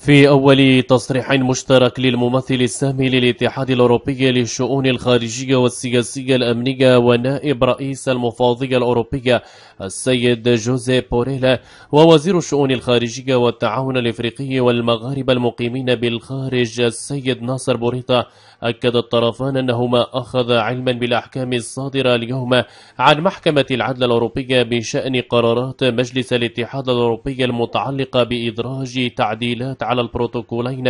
في أول تصريح مشترك للممثل السامي للاتحاد الأوروبي للشؤون الخارجية والسياسية الأمنية ونائب رئيس المفوضية الأوروبية السيد جوزي بوريلا ووزير الشؤون الخارجية والتعاون الإفريقي والمغاربة المقيمين بالخارج السيد ناصر بوريطة أكد الطرفان أنهما أخذ علما بالأحكام الصادرة اليوم عن محكمة العدل الأوروبية بشأن قرارات مجلس الاتحاد الأوروبي المتعلقة بإدراج تعديلات على البروتوكولين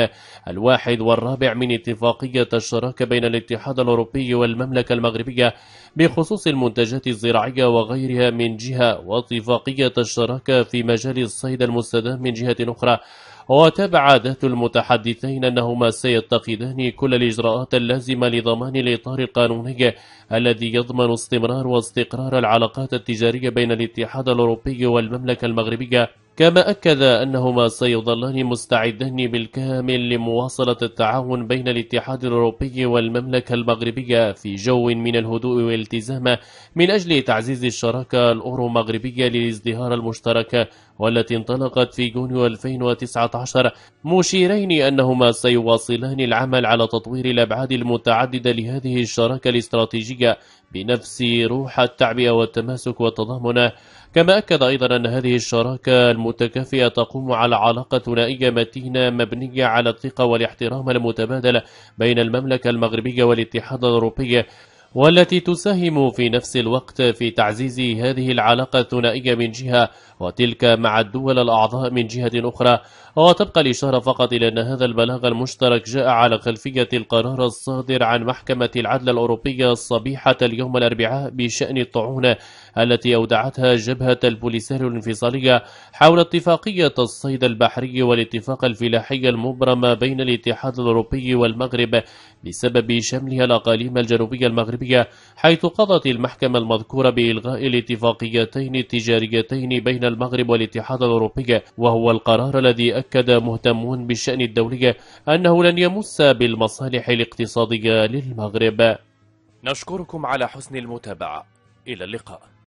الواحد والرابع من اتفاقية الشراكة بين الاتحاد الأوروبي والمملكة المغربية بخصوص المنتجات الزراعية وغيرها من جهة واتفاقية الشراكة في مجال الصيد المستدام من جهة أخرى وتابع ذات المتحدثين أنهما سيتخذان كل الإجراءات اللازمة لضمان الإطار القانوني الذي يضمن استمرار واستقرار العلاقات التجارية بين الاتحاد الأوروبي والمملكة المغربية كما أكد أنهما سيظلان مستعدان بالكامل لمواصلة التعاون بين الاتحاد الأوروبي والمملكة المغربية في جو من الهدوء والالتزام من أجل تعزيز الشراكة الأورو مغربية للازدهار المشترك والتي انطلقت في يونيو 2019 مشيرين أنهما سيواصلان العمل على تطوير الأبعاد المتعددة لهذه الشراكة الاستراتيجية بنفس روح التعبئة والتماسك والتضامن كما أكد أيضا أن هذه الشراكة المتكافئة تقوم على علاقة ثنائية متينة مبنية على الثقة والاحترام المتبادل بين المملكة المغربية والاتحاد الأوروبي والتي تساهم في نفس الوقت في تعزيز هذه العلاقة الثنائية من جهة وتلك مع الدول الأعضاء من جهة أخرى وتبقى الإشارة فقط إلى أن هذا البلاغ المشترك جاء على خلفية القرار الصادر عن محكمة العدل الأوروبية الصبيحة اليوم الأربعاء بشأن الطعون التي أودعتها جبهة البوليساريو الانفصالية حول اتفاقية الصيد البحري والاتفاق الفلاحي المبرم بين الاتحاد الأوروبي والمغرب بسبب شملها الأقاليم الجنوبية المغربية حيث قضت المحكمة المذكورة بإلغاء الاتفاقيتين التجاريتين بين المغرب والاتحاد الأوروبي وهو القرار الذي أكد مهتمون بالشأن الدولي أنه لن يمس بالمصالح الاقتصادية للمغرب نشكركم على حسن المتابعة إلى اللقاء